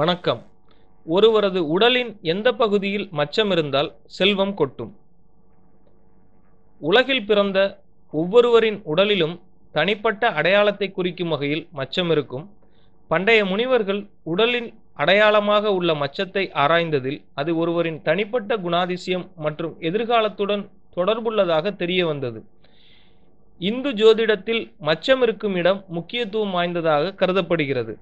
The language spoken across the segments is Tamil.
வணக்கம் ஒருவரது உடலின் எந்த பகுதியில் மச்சம் இருந்தால் செல்வம் கொட்டும் உலகில் பிறந்த ஒவ்வொருவரின் உடலிலும் தனிப்பட்ட அடையாளத்தை குறிக்கும் வகையில் மச்சம் இருக்கும் பண்டைய முனிவர்கள் உடலின் அடையாளமாக உள்ள மச்சத்தை ஆராய்ந்ததில் அது ஒருவரின் தனிப்பட்ட குணாதிசயம் மற்றும் எதிர்காலத்துடன் தொடர்புள்ளதாக தெரிய வந்தது இந்து ஜோதிடத்தில் மச்சம் இருக்கும் இடம் முக்கியத்துவம் வாய்ந்ததாக கருதப்படுகிறது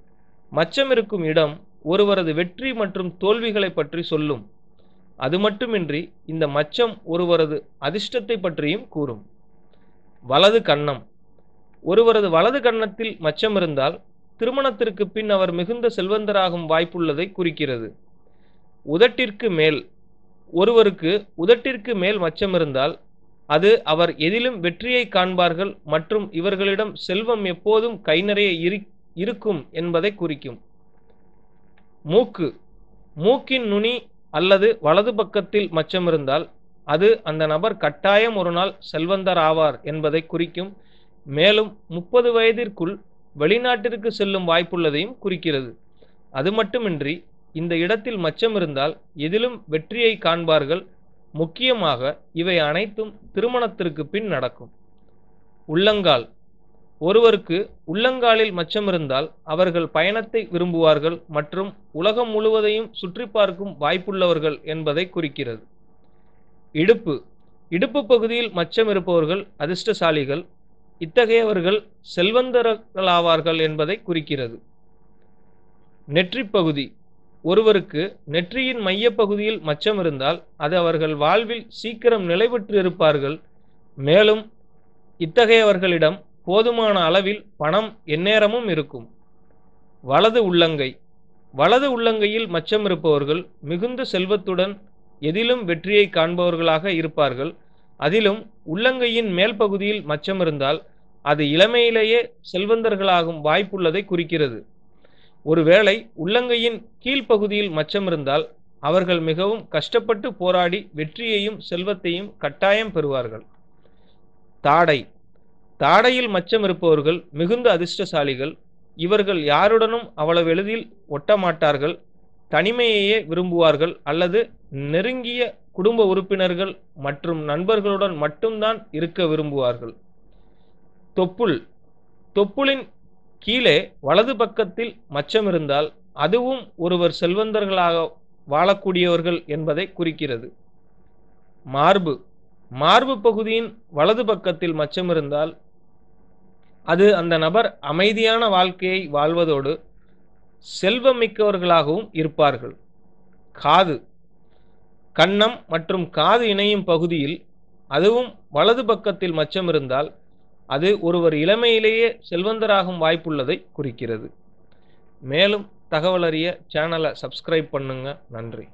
மச்சம் இருக்கும் இடம் ஒருவரது வெற்றி மற்றும் தோல்விகளை பற்றி சொல்லும் அது மட்டுமின்றி இந்த மச்சம் ஒருவரது அதிர்ஷ்டத்தை பற்றியும் கூறும் வலது கன்னம் ஒருவரது வலது கன்னத்தில் மச்சம் இருந்தால் திருமணத்திற்கு பின் அவர் மிகுந்த செல்வந்தராகும் வாய்ப்புள்ளதை குறிக்கிறது உதட்டிற்கு மேல் ஒருவருக்கு உதட்டிற்கு மேல் மச்சம் இருந்தால் அது அவர் எதிலும் வெற்றியை காண்பார்கள் மற்றும் இவர்களிடம் செல்வம் எப்போதும் கை நிறைய இருக்கும் என்பதை குறிக்கும் மூக்கு மூக்கின் நுனி அல்லது வலது பக்கத்தில் மச்சம் இருந்தால் அது அந்த நபர் கட்டாயம் ஒரு நாள் செல்வந்தர் ஆவார் என்பதை குறிக்கும் மேலும் முப்பது வயதிற்குள் வெளிநாட்டிற்கு செல்லும் வாய்ப்புள்ளதையும் குறிக்கிறது அது மட்டுமின்றி இந்த இடத்தில் மச்சம் இருந்தால் எதிலும் வெற்றியை காண்பார்கள் முக்கியமாக இவை அனைத்தும் திருமணத்திற்கு பின் நடக்கும் உள்ளங்கால் ஒருவருக்கு உள்ளங்காலில் மச்சம் இருந்தால் அவர்கள் பயணத்தை விரும்புவார்கள் மற்றும் உலகம் முழுவதையும் சுற்றி பார்க்கும் வாய்ப்புள்ளவர்கள் என்பதை குறிக்கிறது இடுப்பு இடுப்பு பகுதியில் மச்சம் இருப்பவர்கள் அதிர்ஷ்டசாலிகள் இத்தகையவர்கள் செல்வந்தர்களாவார்கள் என்பதை குறிக்கிறது நெற்றி பகுதி ஒருவருக்கு நெற்றியின் பகுதியில் மச்சம் இருந்தால் அது அவர்கள் வாழ்வில் சீக்கிரம் நிலைபெற்று இருப்பார்கள் மேலும் இத்தகையவர்களிடம் போதுமான அளவில் பணம் எந்நேரமும் இருக்கும் வலது உள்ளங்கை வலது உள்ளங்கையில் மச்சம் இருப்பவர்கள் மிகுந்த செல்வத்துடன் எதிலும் வெற்றியை காண்பவர்களாக இருப்பார்கள் அதிலும் உள்ளங்கையின் மேல் பகுதியில் மச்சம் இருந்தால் அது இளமையிலேயே செல்வந்தர்களாகும் வாய்ப்புள்ளதை குறிக்கிறது ஒருவேளை உள்ளங்கையின் கீழ்ப்பகுதியில் மச்சம் இருந்தால் அவர்கள் மிகவும் கஷ்டப்பட்டு போராடி வெற்றியையும் செல்வத்தையும் கட்டாயம் பெறுவார்கள் தாடை தாடையில் மச்சம் இருப்பவர்கள் மிகுந்த அதிர்ஷ்டசாலிகள் இவர்கள் யாருடனும் அவ்வளவு எளிதில் ஒட்டமாட்டார்கள் தனிமையையே விரும்புவார்கள் அல்லது நெருங்கிய குடும்ப உறுப்பினர்கள் மற்றும் நண்பர்களுடன் மட்டும்தான் இருக்க விரும்புவார்கள் தொப்புள் தொப்புளின் கீழே வலது பக்கத்தில் மச்சம் இருந்தால் அதுவும் ஒருவர் செல்வந்தர்களாக வாழக்கூடியவர்கள் என்பதை குறிக்கிறது மார்பு மார்பு பகுதியின் வலது பக்கத்தில் மச்சம் இருந்தால் அது அந்த நபர் அமைதியான வாழ்க்கையை வாழ்வதோடு செல்வமிக்கவர்களாகவும் இருப்பார்கள் காது கன்னம் மற்றும் காது இணையும் பகுதியில் அதுவும் வலது பக்கத்தில் மச்சம் இருந்தால் அது ஒருவர் இளமையிலேயே செல்வந்தராகும் வாய்ப்புள்ளதை குறிக்கிறது மேலும் தகவலறிய சேனலை சப்ஸ்கிரைப் பண்ணுங்கள் நன்றி